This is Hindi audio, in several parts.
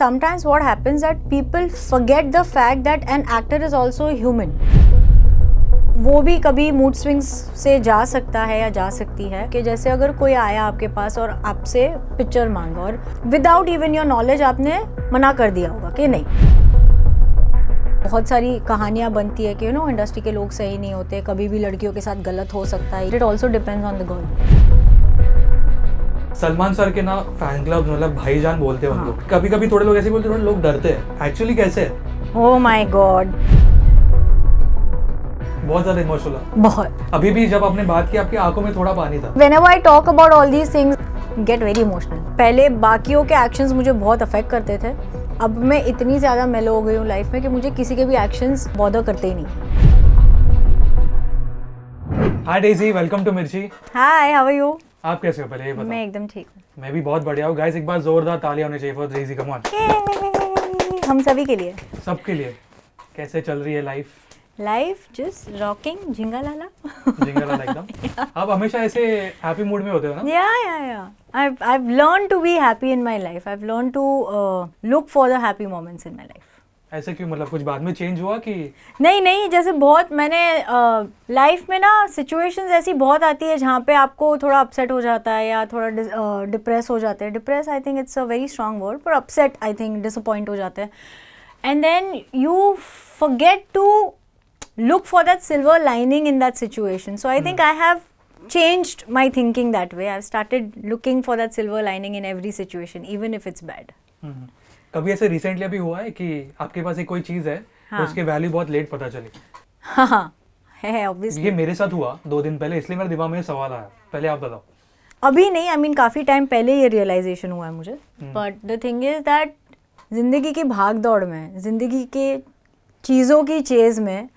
sometimes what happens that people forget the fact that an actor is also a human वो भी कभी मूड स्विंग्स से जा सकता है या जा सकती है कि जैसे अगर कोई आया आपके पास और आपसे पिक्चर मांगा और विदाउट इवन योर नॉलेज आपने मना कर दिया होगा कि नहीं बहुत सारी कहानियाँ बनती है कि यू नो इंडस्ट्री के लोग सही नहीं होते कभी भी लड़कियों के साथ गलत हो सकता है it also depends on the girl Salman sir के ना फैन क्लब मतलब भाईजान बोलते हैं उनको हाँ। कभी कभी थोड़े लोग ऐसे बोलते हैं लोग डरते हैं एक्चुअली कैसे ओ माय गॉड बहुत ज्यादा इमोशनल बहुत अभी भी जब आपने बात की आपकी आंखों में थोड़ा पानी था whenever I talk about all these things get very emotional पहले बाकियों के एक्शंस मुझे बहुत अफेक्ट करते थे अब मैं इतनी ज़्यादा मेलो हो गई हूँ लाइफ में कि मुझे किसी के भी एक्शंस बॉदर करते ही नहीं हाय डेजी वेलकम टू मिर्ची हाय हाउ आर यू आप कैसे हो पहले ये बताओ मैं एकदम ठीक हूँ मैं भी बहुत बढ़िया हूँ गाइस एक बार जोरदार तालियां होनी चाहिए फॉर रेजी कम ऑन हम सभी के लिए सबके लिए कैसे चल रही है लाइफ लाइफ जस्ट रॉकिंग झिंगा लाला झिंगा लाला एकदम आप हमेशा ऐसे हैप्पी मूड में होते हो ना yeah yeah yeah I I have learn to be happy in my life I have learn to look for the happy moments in my life ऐसा क्यों मतलब कुछ बाद में चेंज हुआ कि नहीं नहीं जैसे बहुत मैंने लाइफ में ना सिचुएशंस ऐसी बहुत आती है जहाँ पे आपको थोड़ा अपसेट हो जाता है या थोड़ा डिप्रेस हो जाते हैं depress I think it's a very strong word पर अपसेट आई थिंक डिसअपॉइंट हो जाते हैं and then you fate to look for that silver lining in that situation so I think I have changed my thinking that way I started looking for that silver lining in every situation even if it's bad कभी ऐसे रिसेंटली अभी हुआ है कि आपके पास एक कोई चीज़ है तो हाँ. उसके वैल्यू बहुत लेट पता चली हाँ हाँ है ऑब्वियसली ये मेरे साथ हुआ दो दिन पहले इसलिए मेरे दिमाग में सवाल आया पहले आप बताओ अभी नहीं आई I मीन mean, काफ़ी टाइम पहले ये रियलाइजेशन हुआ है मुझे but the thing is that ज़िंदगी की भाग दौड़ में ज़िंदगी के चीज़ों की चेज़ में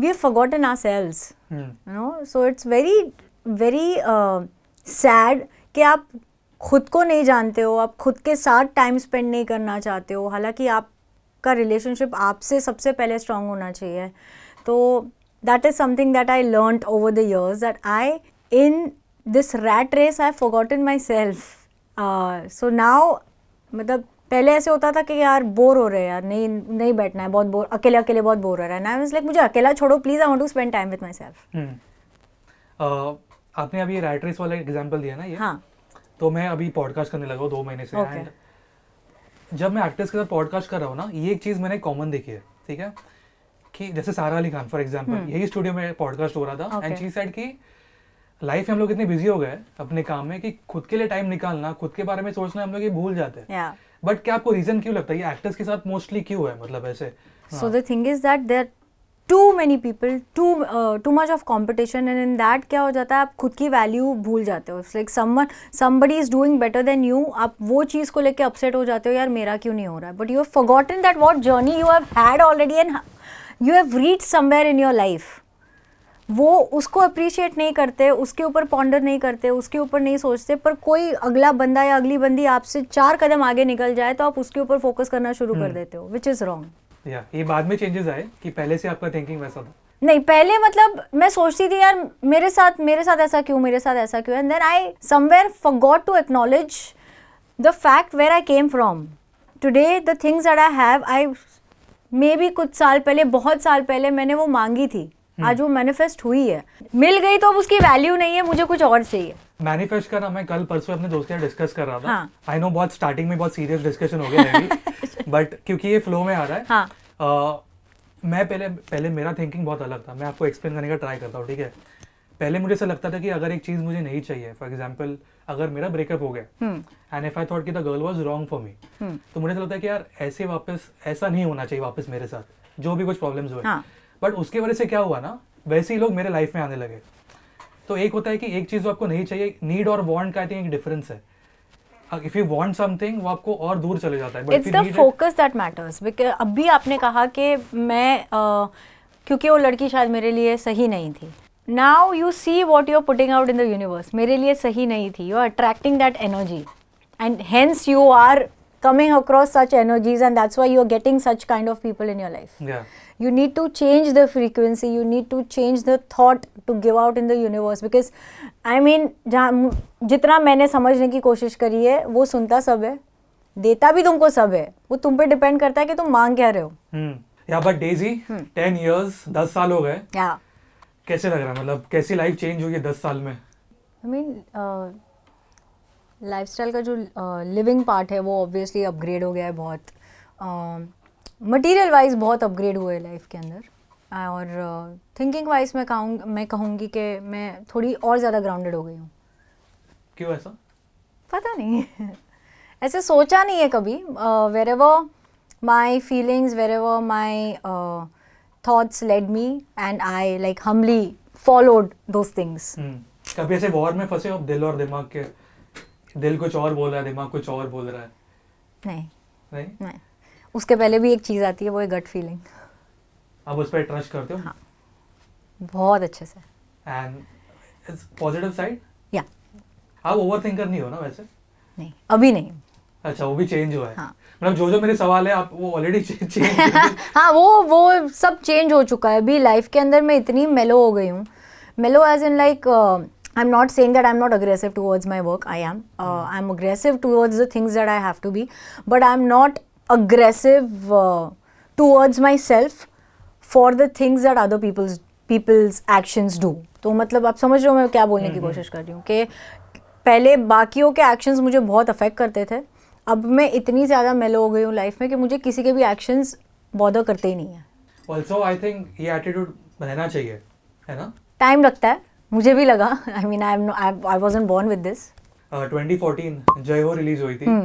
we have forgotten ourselves you know so it's very very sad कि आप खुद को नहीं जानते हो आप खुद के साथ टाइम स्पेंड नहीं करना चाहते हो हालांकि आपका रिलेशनशिप आपसे सबसे पहले स्ट्रांग होना चाहिए तो that is something that I learn over the years that I in this rat race I in myself so now मतलब पहले ऐसे होता था कि यार बोर हो रहे हैं यार नहीं नहीं बैठना है बहुत बोर अकेले अकेले बहुत बोर हो रहा है ना लाइक मुझे अकेला छोड़ो please I want to spend time with myself आपने अभी रैट रेस वाला एग्जांपल दिया ना ये हाँ तो मैं अभी पॉडकास्ट करने लगा दो महीने से okay. जब मैं एक्टर्स के साथ पॉडकास्ट कर रहा हूँ ना ये एक चीज़ मैंने कॉमन देखी है ठीक है कि जैसे सारा Ali Khan for example hmm. यही स्टूडियो में पॉडकास्ट हो रहा था एंड चीज सेड कि लाइफ में हम लोग इतने बिजी हो गए अपने काम में कि खुद के लिए टाइम निकालना खुद के बारे में सोचना हम लोग ये भूल जाते हैं बट क्या आपको रीजन क्यों लगता है ये एक्टर्स के साथ मोस्टली क्यों है मतलब ऐसे so the thing is that there too many people too too much of competition and in that क्या हो जाता है आप खुद की वैल्यू भूल जाते हो like someone somebody is doing better than you आप वो चीज़ को लेकर अपसेट हो जाते हो यार मेरा क्यों नहीं हो रहा है but you have in that what journey you have had already and you have reach somewhere in your life वो उसको अप्रिशिएट नहीं करते उसके ऊपर पॉन्डर नहीं करते उसके ऊपर नहीं सोचते पर कोई अगला बंदा या अगली बंदी आपसे चार कदम आगे निकल जाए तो आप उसके ऊपर फोकस करना शुरू कर हम्म। देते हो विच इज़ रॉन्ग या ये बाद में चेंजेस आए कि पहले से आपका थिंकिंग वैसा था नहीं पहले मतलब मैं सोचती थी यार मेरे साथ मेरे साथ ऐसा क्यों मेरे साथ ऐसा क्यों and then I somewhere forgot to acknowledge the fact where I came from today the things that I have I may be कुछ साल पहले बहुत साल पहले मैंने वो मांगी थी हम्म। आज वो मैनिफेस्ट हुई है मिल गई तो अब उसकी वैल्यू नहीं है मुझे कुछ और चाहिए मैनिफेस्ट करना मैं कल परसों अपने दोस्त के डिस्कस कर रहा था आई हाँ। नो बहुत स्टार्टिंग में बहुत सीरियस डिस्कशन हो गया बट क्योंकि ये फ्लो में आ रहा है हाँ. uh, मैं पहले पहले मेरा थिंकिंग बहुत अलग था मैं आपको एक्सप्लेन करने का ट्राई करता हूँ ठीक है पहले मुझे ऐसा लगता था कि अगर एक चीज मुझे नहीं चाहिए फॉर एग्जाम्पल अगर मेरा ब्रेकअप हो गया एंड एफ आई थॉट की the girl was wrong for me तो मुझे लगता है कि यार ऐसे वापस ऐसा नहीं होना चाहिए वापस मेरे साथ जो भी कुछ प्रॉब्लम्स हुए बट हाँ। उसके वजह से क्या हुआ ना वैसे ही लोग मेरे लाइफ में आने लगे तो एक होता है कि एक चीज़ तो आपको नहीं चाहिए नीड और वॉन्ट का आई थिंक एक डिफरेंस है इफ यू वांट समथिंग वो आपको और दूर चले जाता है it's the focus that matters because अभी आपने कहा कि मैं uh, क्योंकि वो लड़की शायद मेरे लिए सही नहीं थी now you see what you are putting out in the universe मेरे लिए सही नहीं थी you are attracting that energy and hence you are coming across such energies and that's why you are getting such kind of people in your life yeah you need to change the frequency you need to change the thought to give out in the universe because i mean जितना मैंने समझने की कोशिश करी है वो सुनता सब है देता भी तुमको सब है वो तुम पे डिपेंड करता है कि तुम मांग क्या रहे हो या बट डेजी टेन इयर्स दस साल हो गए yeah. कैसे लग रहा है मतलब कैसी लाइफ चेंज हुई है दस साल में I I mean mean, uh, lifestyle का जो लिविंग uh, पार्ट है वो ऑब्वियसली अपग्रेड हो गया है बहुत मटीरियल uh, वाइज बहुत अपग्रेड हुए लाइफ के अंदर और थिंकिंग uh, वाइज मैं कहूँ मैं कहूँगी कि मैं थोड़ी और ज़्यादा ग्राउंडेड हो गई हूँ क्यों ऐसा पता नहीं ऐसे सोचा नहीं है कभी wherever my feelings wherever my thoughts led me and I like humbly followed those things कभी ऐसे वॉर में फंसे हो दिल और दिमाग के दिल कुछ और बोल रहा है दिमाग कुछ और बोल रहा है नहीं नहीं नहीं उसके पहले भी एक चीज आती है वो है गट फीलिंग अब उस पर ट्रस्ट करते हो हाँ बहुत अच्छे से एंड इट्स पॉजिटिव साइड या आप ओवरथिंकर नहीं हो ना वैसे नहीं अभी नहीं अच्छा वो भी चेंज हुआ है हाँ. मतलब जो जो मेरे सवाल है आप वो ऑलरेडी चेंज हाँ वो वो सब चेंज हो चुका है अभी लाइफ के अंदर मैं इतनी मेलो हो गई हूँ mellow as in like I'm not saying that I'm not aggressive towards my work. I am. Uh, mm. I'm aggressive towards the things that I have to be, but I'm not aggressive uh, towards myself for the things that other people's people's actions do. तो मतलब आप समझ रहे हो मैं क्या बोलने की कोशिश कर रही हूँ कि पहले बाकियों के एक्शंस मुझे बहुत अफेक्ट करते थे अब मैं इतनी ज़्यादा मेलो हो गई हूँ लाइफ में कि मुझे किसी के भी एक्शंस बॉदर करते ही नहीं है ऑल्सो आई थिंक ये एटीट्यूड रहना चाहिए है ना टाइम लगता है मुझे भी लगा I mean I am I was wasn't born with this 2014 Jai हो रिलीज हुई थी एंड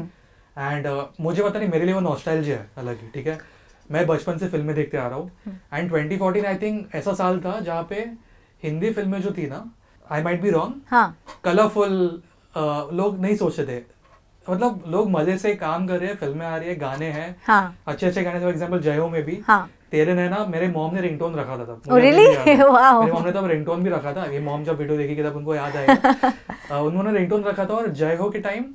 hmm. uh, मुझे पता नहीं मेरे लिए वो नॉस्टैल्जिया है अलग ही ठीक है मैं बचपन से फिल्में देखते आ रहा हूँ एंड 2014 आई थिंक ऐसा साल था जहाँ पे हिंदी फिल्में जो थी ना I might be wrong colourful लोग नहीं सोचते थे मतलब लोग मजे से काम कर रहे हैं फिल्में आ रही है गाने हैं हाँ. अच्छे अच्छे गाने फॉर एग्जाम्पल जयो में भी हाँ. तेरे ने ना मेरे मॉम ने रिंगटोन रखा था तब really? मॉम ने तब रिंगटोन भी रखा था ये मॉम जब वीडियो देखी तब उनको याद आया उन्होंने रिंगटोन रखा था और जय हो के टाइम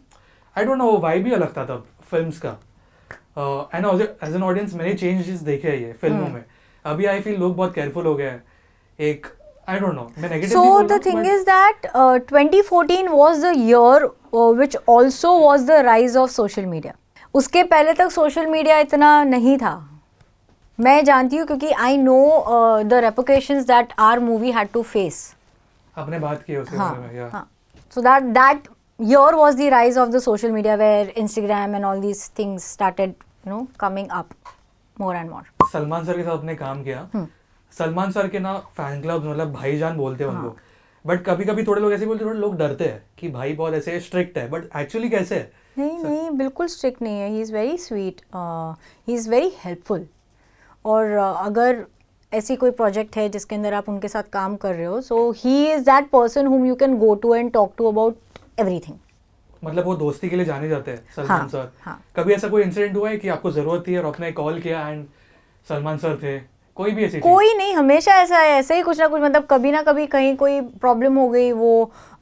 आई डोंट नो वो वाई भी अलग था तब फिल्म का एंड एज एन ऑडियंस मैंने चेंजेस देखे हैं ये फिल्मों हम्म। में अभी आई फील लोग बहुत केयरफुल हो गए हैं एक I don't know. So the thing but... is that uh, 2014 was the year uh, which also was the rise of social media. उसके पहले तक social media इतना नहीं था मैं जानती हूँ क्योंकि I know the repercussion that our movie had to face आपने बात की उसके हाँ, हाँ. So that that year was the rise of the social media where Instagram and all these things started you know coming up more and more. Salman sir के साथ आपने काम किया. हुँ. सलमान सर के ना फैन क्लब मतलब भाई जान बोलते हैं हाँ. लोग बट कभी कभी थोड़े लोग ऐसे बोलते थोड़े लोग डरते हैं कि भाई बहुत ऐसे स्ट्रिक्ट है बट एक्चुअली कैसे है नहीं नहीं बिल्कुल स्ट्रिक्ट नहीं है he is very sweet he is very helpful और uh, अगर ऐसी कोई प्रोजेक्ट है जिसके अंदर आप उनके साथ काम कर रहे हो so he is that person whom you can go to and talk to about everything मतलब वो दोस्ती के लिए जाने जाते हैं हाँ, सलमान हाँ, सर हाँ. कभी ऐसा कोई इंसिडेंट हुआ है कि आपको ज़रूरत थी और आपने कॉल किया एंड सलमान सर थे कोई भी ऐसी कोई नहीं हमेशा ऐसा है ऐसे ही कुछ ना कुछ मतलब कभी ना कभी कहीं कोई प्रॉब्लम हो गई वो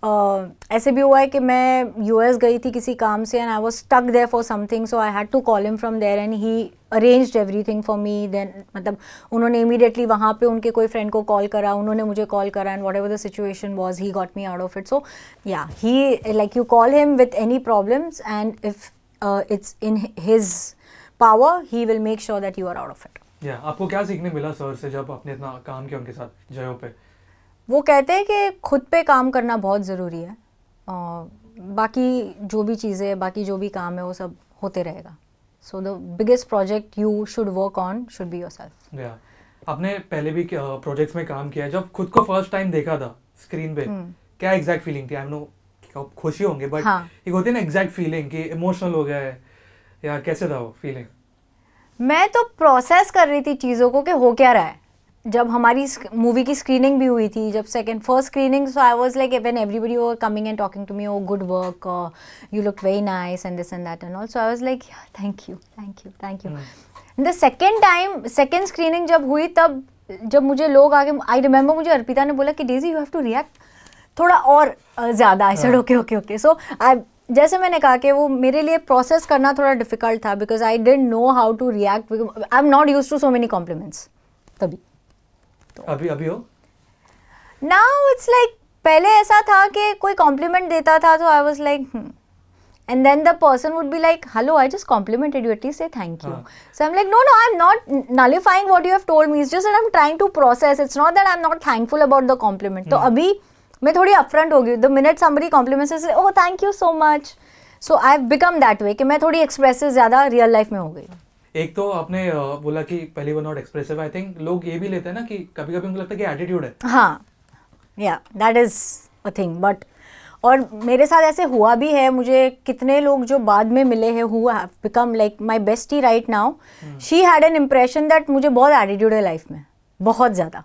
आ, ऐसे भी हुआ है कि मैं यूएस गई थी किसी काम से and I was stuck there for something so I had to call him from there and he arrange everything for me then मतलब उन्होंने इमीडिएटली वहाँ पे उनके कोई फ्रेंड को कॉल करा उन्होंने मुझे कॉल करा and whatever the situation was he got me out of it so yeah he like you call him with any problems and if it's in his power he will make sure that you are out of it yeah yeah, आपको क्या सीखने मिला सर से जब आपने इतना काम किया उनके साथ जयों पे वो कहते हैं कि खुद पे काम करना बहुत ज़रूरी है आ, बाकी जो भी चीज़ें बाकी जो भी काम है वो सब होते रहेगा so the biggest project you should work on should be yourself आपने पहले भी प्रोजेक्ट्स में काम किया जब खुद को फर्स्ट टाइम देखा था स्क्रीन पे हम्म। क्या एग्जैक्ट फीलिंग थी आई नो खुशी होंगे बट हाँ. एक होती है ना एग्जैक्ट फीलिंग कि इमोशनल हो गया है या कैसे था वो फीलिंग मैं तो प्रोसेस कर रही थी चीज़ों को कि हो क्या रहा है जब हमारी मूवी की स्क्रीनिंग भी हुई थी जब second first screening so I was like when everybody over coming and talking to me oh good work you look very nice and this and that and all so I was like thank you thank you thank you the second time second screening जब हुई तब जब मुझे लोग आगे आई रिमेंबर मुझे अर्पिता ने बोला कि Daisy you have to react थोड़ा और uh, ज़्यादा I sir okay okay okay so I जैसे मैंने कहा कि वो मेरे लिए प्रोसेस करना थोड़ा डिफिकल्ट था because I don't know how to react I am not use to so many compliments तभी तो अभी अभी हो नाउ इट्स लाइक पहले ऐसा था कि कोई कॉम्प्लीमेंट देता था तो I was like and then the person would be like hello i just complimented you at least say thank you uh. so i'm like no no i'm not nullifying what you have told me it's just that i'm trying to process it's not that i'm not thankful about the compliment so hmm. abhi मैं थोड़ी अपफ्रंट होगी द मिनट समरी कॉम्प्लीमेंट से oh thank you so much so I have become that way कि मैं थोड़ी एक्सप्रेसिव ज़्यादा रियल लाइफ में हो गई एक तो आपने बोला कि पहली one not expressive I think लोग ये भी लेते हैं ना कि कभी कभी उनको लगता है कि एटीट्यूड है हाँ yeah that is a thing but और मेरे साथ ऐसे हुआ भी है मुझे कितने लोग जो बाद में मिले हैं who have become like my bestie right now she had an impression that मुझे बहुत एटीट्यूड है लाइफ में बहुत ज़्यादा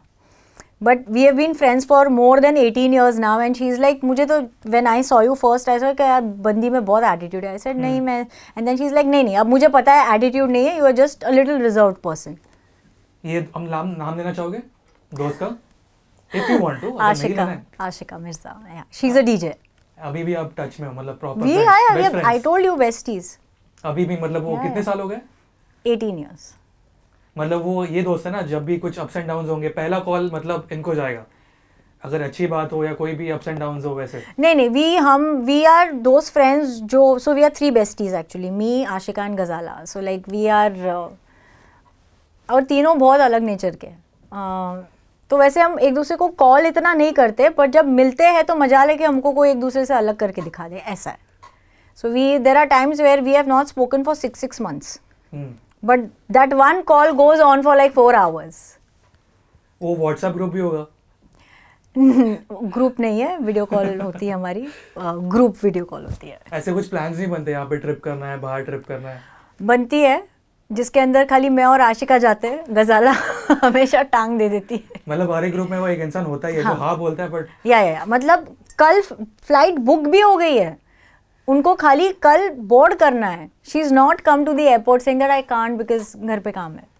but we have been friends for more than eighteen years now and she is like मुझे तो when I saw you first ऐसा कि यार बंदी में बहुत एटीट्यूड है आई सेड नहीं hmm. मैं and then she is like नहीं नहीं अब मुझे पता है एटीट्यूड नहीं है you are just a little reserve person ये हम नाम नाम देना चाहोगे दोस्त का if you want to Ashika Ashika Mirza yeah she is a DJ अभी भी आप टच में हो मतलब proper we I I told you besties अभी भी मतलब वो कितने साल हो गए 18 इयर्स मतलब वो ये दोस्त है ना जब भी कुछ अप्स एंड डाउन होंगे पहला कॉल मतलब इनको जाएगा अगर अच्छी बात हो या कोई भी अप्स एंड डाउन हो वैसे नहीं नहीं वी हम वी आर दोस्त फ्रेंड्स जो so we are three besties actually me Ashika and Ghazala so like we are और तीनों बहुत अलग नेचर के uh, तो वैसे हम एक दूसरे को कॉल इतना नहीं करते पर जब मिलते हैं तो मजा लेके हमको कोई एक दूसरे से अलग करके दिखा दे ऐसा है so we there are times where we have not spoken for six six months but that one call goes on for like four hours वो व्हाट्सएप ग्रुप भी होगा ग्रुप नहीं है वीडियो कॉल होती है हमारी ग्रुप वीडियो कॉल होती है ऐसे कुछ प्लान नहीं बनते यहाँ पे ट्रिप करना है बाहर ट्रिप करना है बनती है जिसके अंदर खाली मैं और आशिका जाते हैं गजाला हमेशा टांग दे देती है मतलब हर एक ग्रुप में वो एक इंसान होता ही है हाँ, जो हाँ बोलता है बट या, या या मतलब कल फ्लाइट बुक भी हो गई है उनको खाली कल बोर्ड करना है she is not come to the airport saying that I can't because घर पे काम है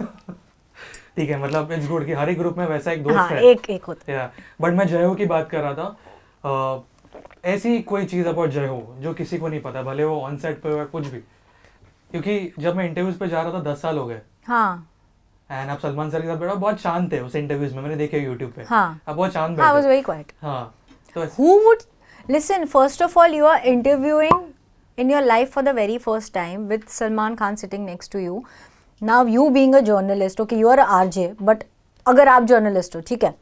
ठीक है मतलब इस गुड की हर एक ग्रुप में वैसा एक दोस्त हाँ, है एक एक होता है बट मैं जयो की बात कर रहा था ऐसी कोई चीज़ अबाउट जयो जो किसी को नहीं पता भले वो ऑन सेट पे हो कुछ भी क्योंकि जब मैं इंटरव्यूज पे जा रहा था दस साल हो गए हाँ एंड आप सलमान सर के साथ बैठा बहुत शांत थे उस इंटरव्यूज में मैंने देखे यूट्यूब पे हाँ आप बहुत शांत हाँ, बैठे हाँ, तो who would Listen, first of all, you are interviewing in your life for the very first time with Salman Khan sitting next to you. Now, you being a journalist, okay, you are a RJ, but अगर आप जर्नलिस्ट हो ठीक है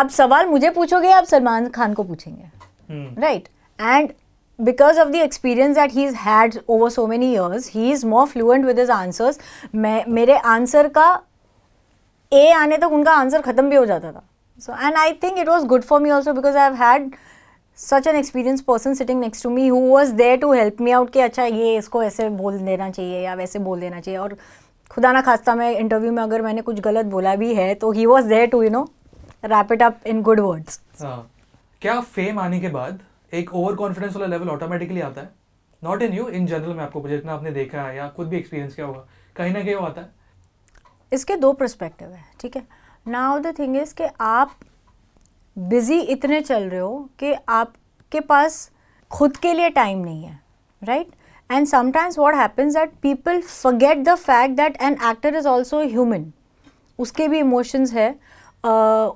आप सवाल मुझे पूछोगे आप सलमान खान को पूछेंगे right hmm. And because of the experience that he's had over so many years, he is more fluent with his answers. मैं मेरे आंसर का ए आने तक उनका आंसर ख़त्म भी हो जाता था so and I think it was good for me also because I have had such an experience person sitting next to me who was there to help me out कि अच्छा ये इसको ऐसे बोल देना चाहिए या वैसे बोल देना चाहिए और खुदा ना खास्ता मैं इंटरव्यू में अगर मैंने कुछ गलत बोला भी है तो he was there to you know wrap it up in good words क्या फेम आने के बाद एक ओवर कॉन्फिडेंस वाला लेवल ऑटोमेटिकली आता है not in you in general में आपको जितना आपने देखा है या खुद भी एक्सपीरियंस किया होगा कहीं ना कहीं वो आता है इसके दो परस्पेक्टिव है ठीक है नाउ द थिंग इज कि आप बिज़ी इतने चल रहे हो कि आपके पास खुद के लिए टाइम नहीं है right and sometimes what happens that people forget the fact that an actor is also human उसके भी इमोशंस है uh,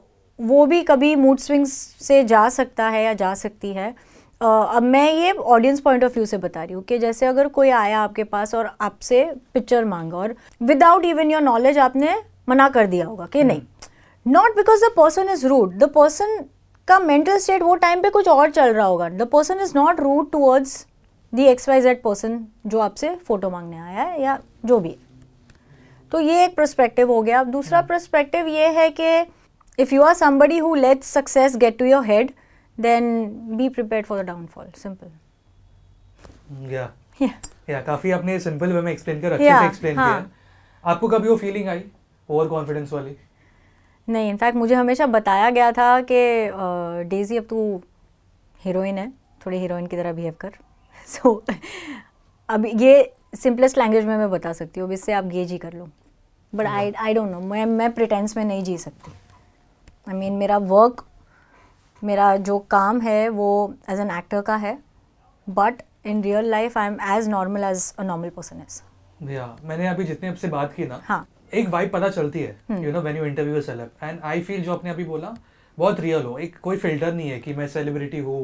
वो भी कभी मूड स्विंग्स से जा सकता है या जा सकती है uh, अब मैं ये ऑडियंस पॉइंट ऑफ व्यू से बता रही हूँ कि जैसे अगर कोई आया आपके पास और आपसे पिक्चर मांगा और विदाउट इवन योर नॉलेज आपने मना कर दिया होगा कि hmm. नहीं not because the person is rude the person का मेंटल स्टेट वो टाइम पे कुछ और चल रहा होगा the person is not rude towards the X Y Z person जो आपसे फोटो मांगने आया है या जो भी है तो ये एक प्रस्पेक्टिव हो गया अब दूसरा प्रस्पेक्टिव hmm. ये है कि if you are somebody who lets success get to your head then be prepare for the downfall simple yeah yeah काफी आपने सिंपल वे में एक्सप्लेन कर अच्छे से एक्सप्लेन हाँ. किया आपको कभी वो फीलिंग आई ओवर कॉन्फिडेंस वाली नहीं इनफैक्ट मुझे हमेशा बताया गया था कि डेज़ी अब तू हीरोइन है थोड़ी हीरोइन की तरह बिहेव कर सो so, अब ये सिंपलेस्ट लैंग्वेज में मैं बता सकती हूँ इससे आप गेज ही कर लो but I I don't know मैं मैं प्रिटेंस में नहीं जी सकती आई I मीन mean, मेरा वर्क मेरा जो काम है वो एज एन एक्टर का है but in real life I am as normal as a normal person is भैया मैंने अभी जितने आपसे बात की ना हाँ एक वाइब पता चलती है you know when you interview a celeb and I feel जो आपने अभी बोला बहुत रियल हो एक कोई फिल्टर नहीं है कि मैं सेलिब्रिटी हूँ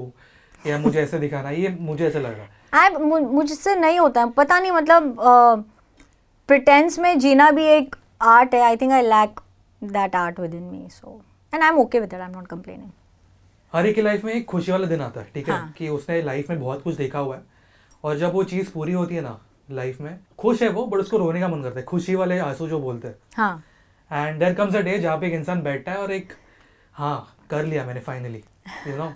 या मुझे ऐसे दिखाना ये मुझे ऐसा लग रहा है मुझसे नहीं होता है पता नहीं मतलब प्रिटेंस में जीना भी एक आर्ट है I think I lack that art within me so and I am okay with it I am not complaining हर एक लाइफ में एक खुशी वाला दिन आता है ठीक है हाँ. कि उसने लाइफ में बहुत कुछ देखा हुआ है और जब वो चीज़ पूरी होती है ना लाइफ में खुश है वो बट उसको रोने का मन करता है खुशी वाले आंसू जो बोलते हैं and there comes a day जहाँ पे एक इंसान बैठता है और एक हाँ कर लिया मैंने finally you know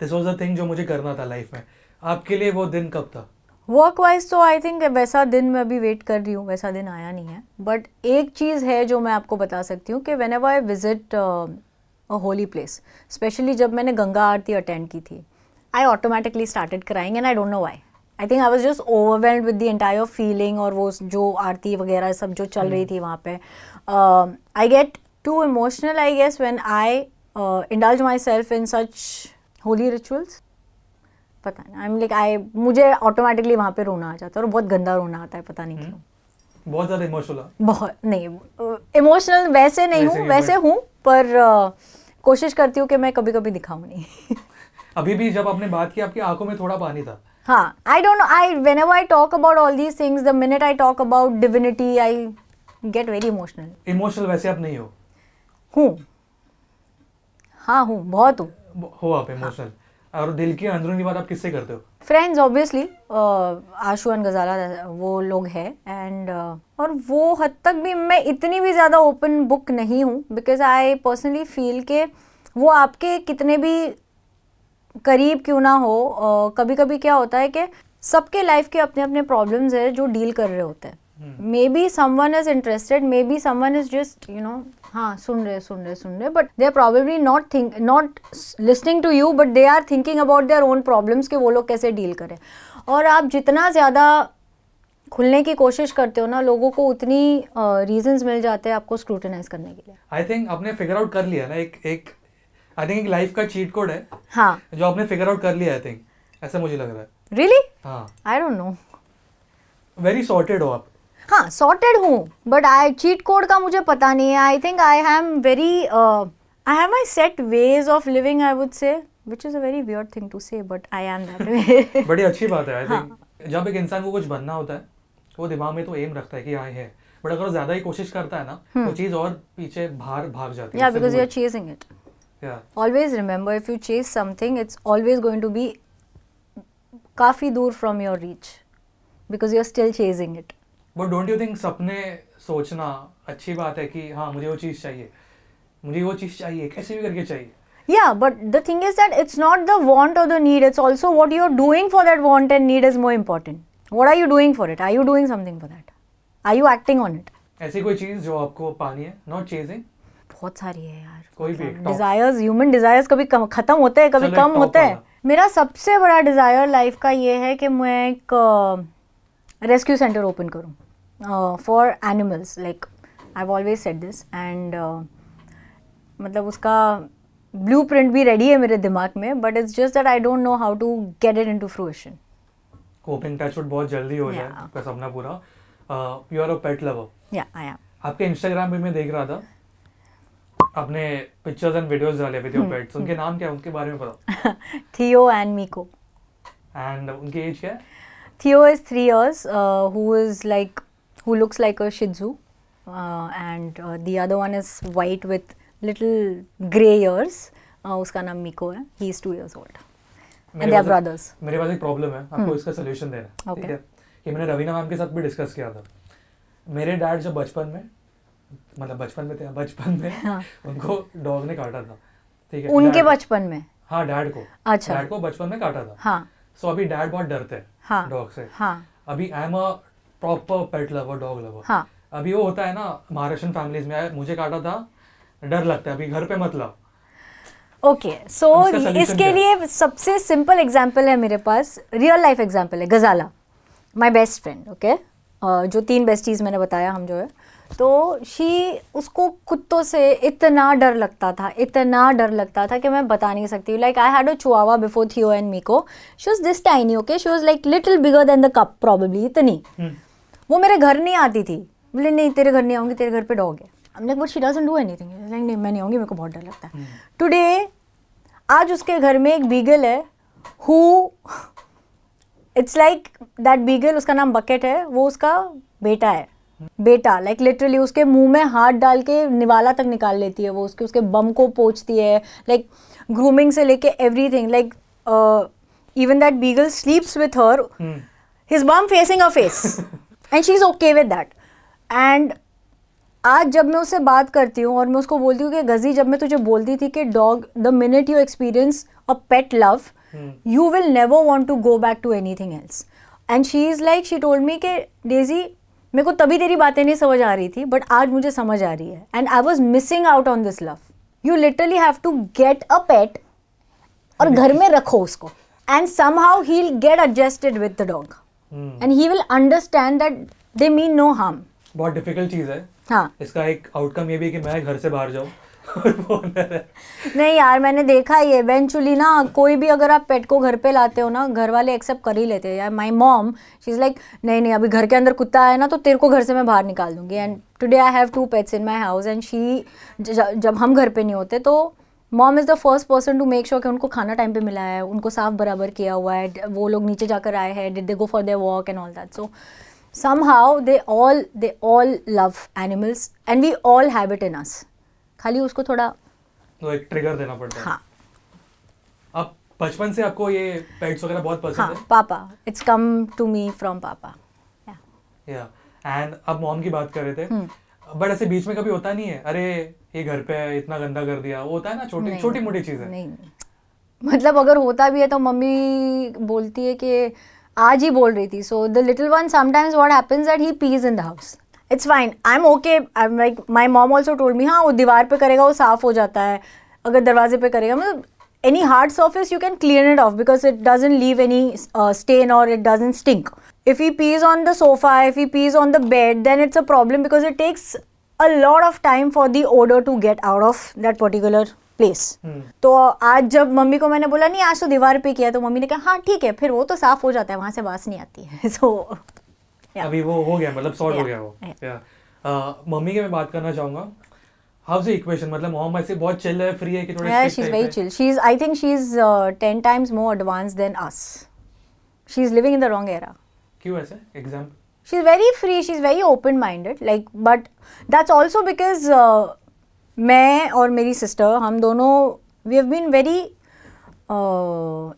this was a thing जो मुझे करना था लाइफ में आपके लिए वो दिन कब था वर्क वाइज तो आई थिंक वैसा दिन मैं अभी वेट कर रही हूँ वैसा दिन आया नहीं है बट एक चीज़ है जो मैं आपको बता सकती हूँ कि whenever I visit a holy place specially जब मैंने गंगा आरती अटेंड की थी I automatically started crying and I don't know why I think I was just overwhelmed with the entire feeling और वो जो आरती वगैरह सब जो चल रही hmm. थी वहाँ पे I get too emotional I guess when I indulge myself in such holy rituals पता नहीं आई एम लाइक आई मुझे ऑटोमेटिकली वहाँ पे रोना आ जाता है और बहुत गंदा रोना आता है पता नहीं hmm. क्यों बहुत ज़्यादा इमोशनल बहुत नहीं इमोशनल uh, वैसे नहीं हूँ वैसे हूँ पर uh, कोशिश करती हूँ कि मैं कभी कभी दिखाऊँ नहीं अभी भी जब आपने बात की आपकी आंखों में थोड़ा पानी था हाँ I don't know I whenever I talk about all these things the minute I talk about divinity I get very emotional emotional वैसे आप नहीं हो हूँ हाँ हूँ बहुत हूँ हो आप इमोशनल और दिल की बात आप किससे करते हो फ्रेंड्स ऑब्वियसली आशुअन गजाला वो लोग हैं एंड uh, और वो हद तक भी मैं इतनी भी ज़्यादा ओपन बुक नहीं हूँ बिकॉज आई पर्सनली फील के वो आपके कितने भी करीब क्यों ना हो कभी कभी क्या होता है कि सबके लाइफ के अपने अपने प्रॉब्लम्स है जो डील कर रहे होते हैं may be someone is interested may be someone is just you know हाँ सुन रहे सुन रहे सुन रहे but they are probably not think not listening to you but they are thinking about their own problems के वो लोग कैसे डील करें और आप जितना ज़्यादा खुलने की कोशिश करते हो ना लोगों को उतनी रीजंस uh, मिल जाते हैं आपको स्क्रूटिनाइज करने के लिए आई थिंक आपने फिगर आउट कर लिया ना एक एक आई थिंक एक लाइफ का चीट कोड है हाँ जो आपने फिगर आउट कर लिया आई थिंक ऐसा मुझे लग रहा है रियली हाँ I don't know very sorted हो आप हाँ सॉर्टेड हूँ बट आई चीट कोड का मुझे पता नहीं है I think I am very I have my set ways of living I would say which is a very weird thing to say but I am that way बड़ी अच्छी बात है आई थिंक हाँ। जब एक इंसान को कुछ बनना होता है वो दिमाग में तो एम रखता है कि हाँ है बट अगर ज्यादा ही कोशिश करता है ना हम्म। वो चीज़ और पीछे बाहर भाग जाती है या because you are chasing it yeah. always remember if you chase something it's always going to be काफ़ी दूर from your reach because you are still chasing it but don't you think सपने सोचना अच्छी बात है कि हाँ मुझे वो चीज़ चाहिए मुझे वो चीज़ चाहिए कैसे भी करके चाहिए yeah but the thing is that it's not the want or the need it's also what you're doing for that want and need is more important what are you doing for it are you doing something for that are you acting on it ऐसी कोई चीज जो आपको पानी है not chasing बहुत सारी है यार कोई भी डिजायर्स ह्यूमन डिजायर्स कभी खत्म होते हैं कभी कम होते हैं मेरा सबसे बड़ा डिज़ायर लाइफ का ये है कि मैं एक रेस्क्यू सेंटर ओपन करूँ for animals like I always set this and मतलब उसका ब्लू प्रिंट भी रेडी है मेरे दिमाग में but it's just that I don't know how to get it into hoping touch wood बहुत जल्दी हो जाए आपका सपना पूरा you are a pet lover या आई एम आपके इंस्टाग्राम पे मैं देख रहा था अपने पिक्चर्स एंड वीडियोस डाले विद योर पेट्स उनके हम्म। नाम क्या है उनके बारे में बताओ थियो एंड मीको एंड उनकी एज क्या है Theo is 3 years who is like who looks like a शिजू and the other one is white with little grey ears उसका नाम मीको है he is 2 years old and they are brothers मेरे पास एक प्रॉब्लम है आपको हम्म। इसका सलूशन देना ठीक है ये मैंने रवीना मैम के साथ भी डिस्कस किया था मेरे डैड जब बचपन में मतलब बचपन में थे बचपन में हाँ। उनको डॉग ने काटा था ठीक है उनके बचपन में हाँ डैड को अच्छा डैड को बचपन में काटा था सो हाँ। अभी डैड बहुत डरते हैं हाँ। डॉग से अभी I am a proper pet lover dog lover अभी वो होता है ना महाराष्ट्र फैमिलीज में मुझे काटा था डर लगता है अभी घर पे मत लाओ ओके okay, सो so इसके लिए सबसे सिंपल एग्जांपल है मेरे पास रियल लाइफ एग्जांपल है Ghazala my best friend okay जो तीन बेस्टीज मैंने बताया हम जो है तो शी उसको कुत्तों से इतना डर लगता था इतना डर लगता था कि मैं बता नहीं सकती like I had a chihuahua before Theo and Miko she was this tiny okay she was like little bigger than the cup probably इतनी hmm. वो मेरे घर नहीं आती थी बोले नहीं तेरे घर नहीं आऊँगी तेरे घर पे डॉग है हम like but she doesn't do anything like नहीं मैं नहीं आऊँगी मेरे को बहुत डर लगता है टुडे hmm. आज उसके घर में एक बीगल है who it's like that beagle उसका नाम बकेट है वो उसका बेटा है बेटा लाइक like लिटरली उसके मुंह में हाथ डाल के निवाला तक निकाल लेती है वो उसके उसके बम को पोचती है लाइक ग्रूमिंग से लेके everything like even that beagle sleeps with her his bum facing a face and she is okay with that and आज जब मैं उससे बात करती हूँ और मैं उसको बोलती हूँ कि गज़ी जब मैं तुझे बोलती थी कि dog the minute you experience a pet love you will never want to go back to anything else and she is like she told me के डेजी મેકો તભી તીરી બાતેન હી સમજ આ રહી થી બટ આજ મુજે સમજ આ રહી હે and I was missing out on this love you literally have to get a pet or ઘર મે રખો ઉસકો and somehow he'll get adjusted with the dog and he will understand that they mean no harm but difficult ચીઝ હે હા ઇસકા એક આઉટકમ યે ભી હે કે મે ઘર સે બહાર જાઉં नहीं यार मैंने देखा ये इवेंचुअली ना कोई भी अगर आप पेट को घर पे लाते हो ना घर वाले एक्सेप्ट कर ही लेते हैं यार my mom she is like नहीं नहीं अभी घर के अंदर कुत्ता है ना तो तेरे को घर से मैं बाहर निकाल दूंगी and today I have two pets in my house and she जब हम घर पे नहीं होते तो mom is the first person to make sure कि उनको खाना टाइम पे मिला है उनको साफ बराबर किया हुआ है वो लोग नीचे जाकर आए हैं did they go for their walk and all that so how they all they all love animals and we all have it in us खाली उसको थोड़ा तो एक ट्रिगर देना पड़ता है हाँ अब बचपन से आपको ये पेट्स वगैरह बहुत पसंद हाँ, है पापा it's come to me from पापा या एंड अब मॉम की बात कर रहे थे हम्म। बट ऐसे बीच में कभी होता नहीं है अरे ये घर पे है इतना गंदा कर दिया वो होता है ना छोटी छोटी मोटी चीजें नहीं मतलब अगर होता भी है तो मम्मी बोलती है कि आज ही बोल रही थी so the little one sometimes what happens that he pees in the house it's fine I am okay I am like my mom also told me हाँ वो दीवार पे करेगा वो साफ़ हो जाता है अगर दरवाजे पे करेगा मतलब any hard surface you can clear it off because it doesn't leave any stain और it doesn't stink if you pees on the sofa if you pees on the bed then it's a problem because it takes a lot of time for the odour to get out of that particular place तो आज जब मम्मी को मैंने बोला नहीं आज तो दीवार पे किया तो मम्मी ने कहा हाँ ठीक है फिर वो तो साफ हो जाता है वहां से बास नहीं आती है सो so, अभी वो हो गया मतलब सॉल्व हो गया वो या मम्मी के मैं बात करना चाहूँगा how's the equation मतलब मोहम्मा से बहुत चिल है फ्री है कि थोड़ा yeah, she's very chill she's I think she's uh, 10 times more advanced than us she's living in the wrong era क्यों ऐसे example she's very free she's very open minded like but that's also because uh, मैं और मेरी सिस्टर हम दोनों we have been very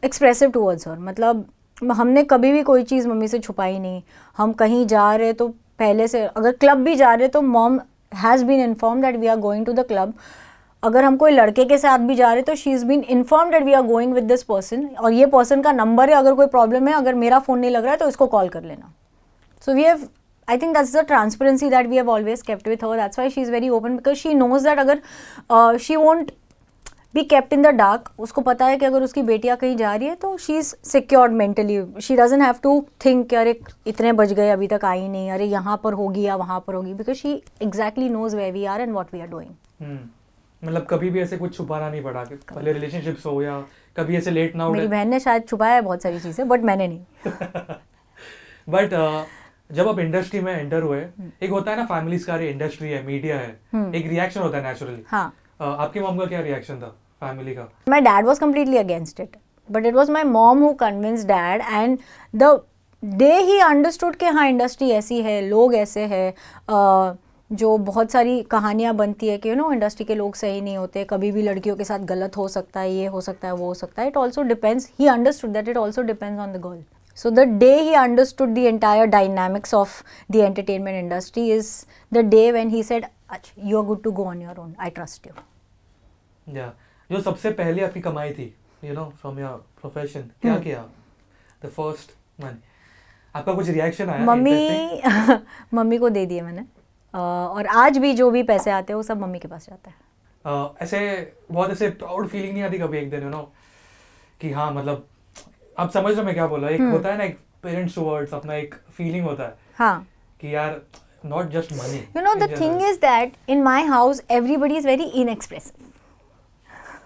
expressive towards her मतलब हमने कभी भी कोई चीज़ मम्मी से छुपाई नहीं हम कहीं जा रहे तो पहले से अगर क्लब भी जा रहे तो mom has been inform that we are going to the club अगर हम कोई लड़के के साथ भी जा रहे तो she is been inform that we are going with this person और ये पर्सन का नंबर है अगर कोई प्रॉब्लम है अगर मेरा फ़ोन नहीं लग रहा है तो इसको कॉल कर लेना so we have I think that's the transparency that we have always kept with her that's why she is very open because she knows that अगर शी uh, won't be kept in the dark उसको पता है कि अगर उसकी बेटियाँ कहीं जा रही है तो she is secured mentally she doesn't have to think कि अरे इतने बज गए अभी तक आई नहीं अरे यहाँ पर होगी या वहाँ पर होगी because she exactly knows way we are and what we are doing मतलब कभी भी ऐसे कुछ छुपाना नहीं पड़ा पहले रिलेशनशिप्स हो या कभी ऐसे लेट ना हो मेरी बहन ने शायद छुपाया है बहुत सारी चीज़ें बट मैंने नहीं बट uh, जब आप इंडस्ट्री में एंटर हुए हम्म। एक होता है ना फैमिलीज का इंडस्ट्री है मीडिया है हम्म। एक रिएक्शन होता है नेचुरली हाँ. Uh, आपके मॉम का क्या रिएक्शन था फैमिली का my dad was completely against it but it was my mom who convince dad and the day he understood के हाँ इंडस्ट्री ऐसी है लोग ऐसे है जो बहुत सारी कहानियाँ बनती है कि यू नो इंडस्ट्री के लोग सही नहीं होते कभी भी लड़कियों के साथ गलत हो सकता है ये हो सकता है वो हो सकता है it also depends he understood that it also depends on the girl so the day he understood the entire dynamics of the entertainment industry is the day when he said you are good to go on your own i trust you yeah जो सबसे पहले आपकी कमाई थी you know from your profession क्या हम्म। किया द फर्स्ट मनी आपका कुछ रिएक्शन आया मम्मी मम्मी को दे दिए मैंने और आज भी जो भी पैसे आते हैं वो सब मम्मी के पास जाता है ऐसे बहुत ऐसे प्राउड फीलिंग नहीं आती कभी एक दिन यू नो कि हाँ मतलब आप समझ रहे हो मैं क्या बोल रहा एक हम्म। होता है ना एक पेरेंट्स टुवर्ड्स अपना एक फीलिंग होता है हाँ कि यार not just money you know the thing is that in my house everybody is very inexpressive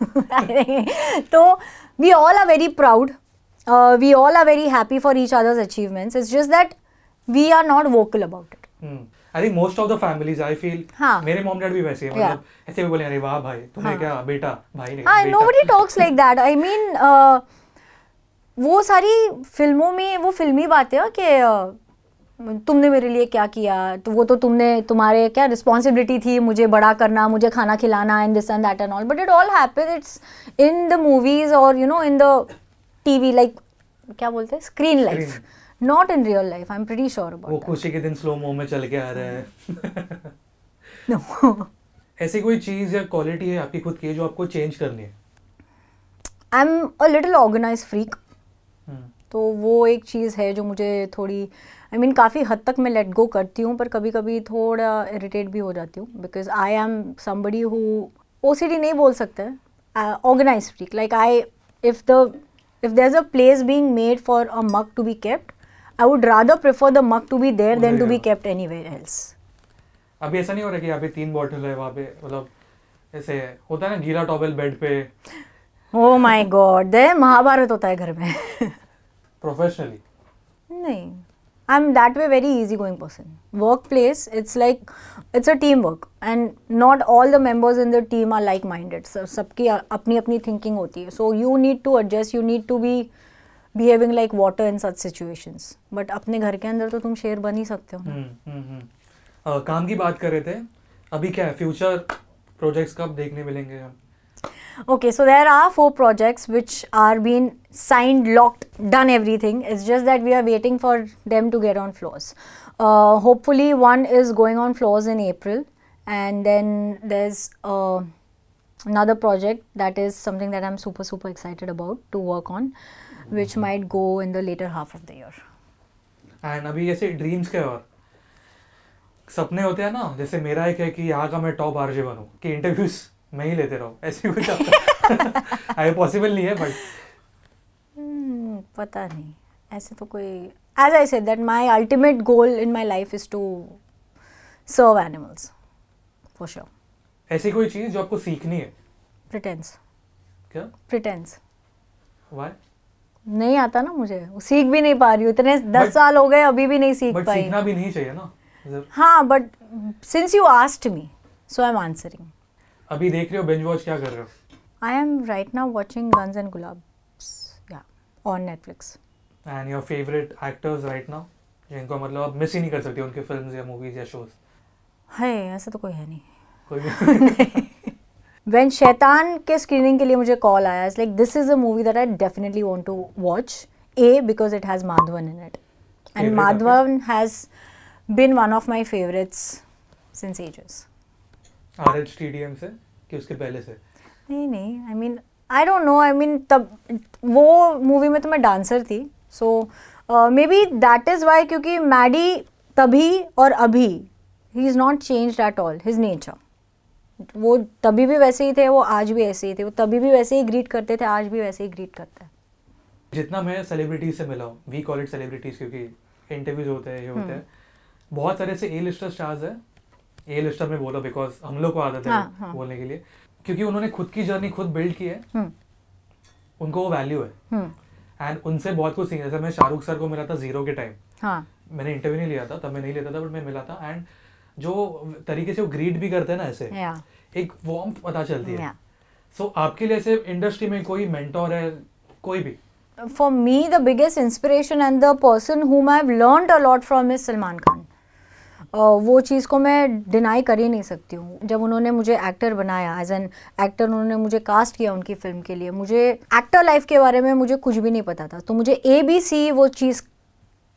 तो we all are very proud we all are very happy for each others achievements it's just that we are not vocal about it I think most of the families I feel मेरे मॉम डैड भी वैसे हैं मतलब ऐसे भी बोले अरे वाह भाई तुम्हें हाँ. क्या बेटा भाई नहीं हां nobody talks like that I mean वो सारी फिल्मों में वो फिल्मी बातें हैं कि uh, तुमने मेरे लिए क्या किया तो वो तो तुमने तुम्हारे क्या रिस्पॉन्सिबिलिटी थी मुझे बड़ा करना मुझे खाना खिलाना in this and that and all but it all happen it's in the movies और you know in the T V like क्या बोलते हैं screen life not in real life I am pretty sure वो खुशी के दिन स्लो मो में चल के आ रहे हैं ऐसी कोई चीज़ या क्वालिटी है आपकी खुद की जो आपको चेंज करनी है I am a little organise freak तो वो एक चीज़ है जो मुझे थोड़ी आई मीन काफ़ी हद तक मैं लेट गो करती हूँ पर कभी कभी थोड़ा इरिटेट भी हो जाती हूँ because I am somebody who oh नहीं बोल सकते organise freak like I if the if there is a place being made for a mug to be kept I would rather prefer the mug to be there than to be kept anywhere else अभी ऐसा नहीं हो रहा कि यहाँ पे तीन बॉटल है वहाँ पे मतलब ऐसे होता है ना गीला टॉवल बेड पे ओ माय गॉड दे महाभारत होता है घर में professionally nahi I'm that way very easy going person. Workplace, it's like it's a teamwork, and not all the members in the team are like-minded. So, sabki apni apni thinking hoti hai So you need to adjust. You need to be behaving like water in such situations. But अपने घर के अंदर तो तुम शेर बन ही सकते हो. काम की बात कर रहे थे. अभी क्या है? Future projects कब देखने मिलेंगे हम? Okay, so there are four projects which are being signed, locked, done everything. It's just that we are waiting for them to get on floors. Uh, hopefully, one is going on floors in April, and then there's uh, another project that is something that I'm super, super excited about to work on, which mm-hmm. might go in the later half of the year. And अभी जैसे ड्रीम्स क्या सपने होते हैं ना जैसे मेरा एक है कि यहाँ का मैं टॉप आरजे बनूँ कि इंटरव्यूज मैं ही लेते रहो ऐसी कुछ आई पॉसिबल नहीं है बट hmm, पता नहीं ऐसे तो कोई as I said that my ultimate goal in my life is to serve animals for sure ऐसी कोई चीज जो आपको सीखनी है प्रिटेंस क्या प्रिटेंस व्हाई नहीं आता ना मुझे सीख भी नहीं पा रही हूँ इतने दस but, साल हो गए अभी भी नहीं सीख पाई सीखना भी नहीं चाहिए ना हाँ but since you asked me so I am answering अभी देख रहे हो बेंच वॉच क्या कर रहे हो I am right now watching guns and Gulaabs या on Netflix and your favourite actors right now जिनको मतलब आप मिस ही नहीं कर सकते उनके फिल्म या मूवीज या शोज है ऐसा तो कोई है नहीं कोई वेन शैतान के स्क्रीनिंग के लिए मुझे कॉल आया it's like this is a movie that I definitely want to watch uh because it has Madhavan in it and Madhavan has been one of my favourites since ages R H से कि उसके पहले से नहीं नहीं I mean I don't know I mean तब वो मूवी में तो मैं डांसर थी so may be that is why क्योंकि मैडी तभी और अभी ही is not change at all his nature वो तभी भी वैसे ही थे वो आज भी ऐसे ही थे वो तभी भी वैसे ही ग्रीट करते थे आज भी वैसे ही ग्रीट करते हैं जितना मैं सेलिब्रिटीज से मिला हूँ वी कॉल इट सेलिब्रिटीज क्योंकि इंटरव्यूज होते हैं ये होते हम्म। हैं बहुत सारे से ए लिस्टर स्टार्स हैं ए लिस्ट में बोलो बिकॉज हम लोग को आदत है हाँ, हाँ. बोलने के लिए क्योंकि उन्होंने खुद की जर्नी खुद बिल्ड की है हुँ. हम्म। उनको वो वैल्यू है एंड हम्म। उनसे बहुत कुछ सीखा जैसे मैं शाहरुख सर को मिला था जीरो के टाइम हाँ। मैंने इंटरव्यू नहीं लिया था तब मैं नहीं लेता था बट मैं मिला था एंड जो तरीके से वो ग्रीड भी करते हैं ना ऐसे yeah. एक वॉर्म पता चलती है सो so, आपके लिए ऐसे इंडस्ट्री में कोई मेंटोर है कोई भी for me the biggest inspiration and the person whom I have learned a lot from is Salman Khan वो चीज़ को मैं डिनाई कर ही नहीं सकती हूँ जब उन्होंने मुझे एक्टर बनाया एज एन एक्टर उन्होंने मुझे कास्ट किया उनकी फिल्म के लिए मुझे एक्टर लाइफ के बारे में मुझे कुछ भी नहीं पता था तो मुझे ए बी सी वो चीज़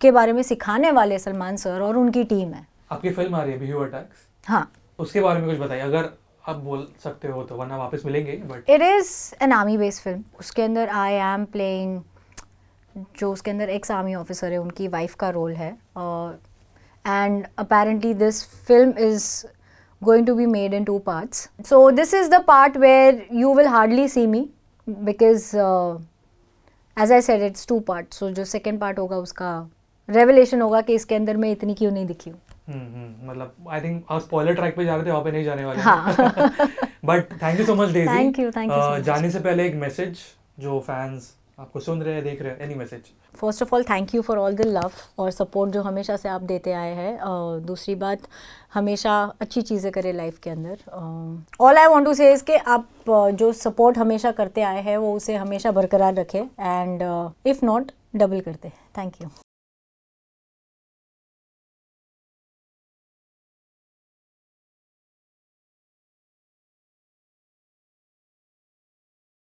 के बारे में सिखाने वाले सलमान सर और उनकी टीम है आपकी फिल्म आ रही है हाँ उसके बारे में कुछ बताइए अगर आप बोल सकते हो तो वरना वापस मिलेंगे but it is an army based film उसके अंदर आई एम प्लेइंग जो उसके अंदर एक्स आर्मी ऑफिसर है उनकी वाइफ का रोल है और and apparently this film is going to be made in two parts. So this is the part where you will hardly see me because uh, as I said it's two parts. So जो second part hoga uska revelation hoga होगा कि इसके अंदर मैं इतनी क्यों नहीं दिखी हूँ. मतलब आई थिंक आप स्पॉइलर ट्रैक पे जा रहे थे वहाँ पे नहीं जाने वाले हाँ but thank you so much Daisy thank you thank you जाने से पहले एक मैसेज जो फैंस आपको सुन रहे हैं देख रहे हैं any message first of all thank you for all the love और सपोर्ट जो हमेशा से आप देते आए हैं uh, दूसरी बात हमेशा अच्छी चीज़ें करें लाइफ के अंदर ऑल आई वॉन्ट टू से आप uh, जो सपोर्ट हमेशा करते आए हैं वो उसे हमेशा बरकरार रखें एंड इफ़ नॉट डबल करते थैंक यू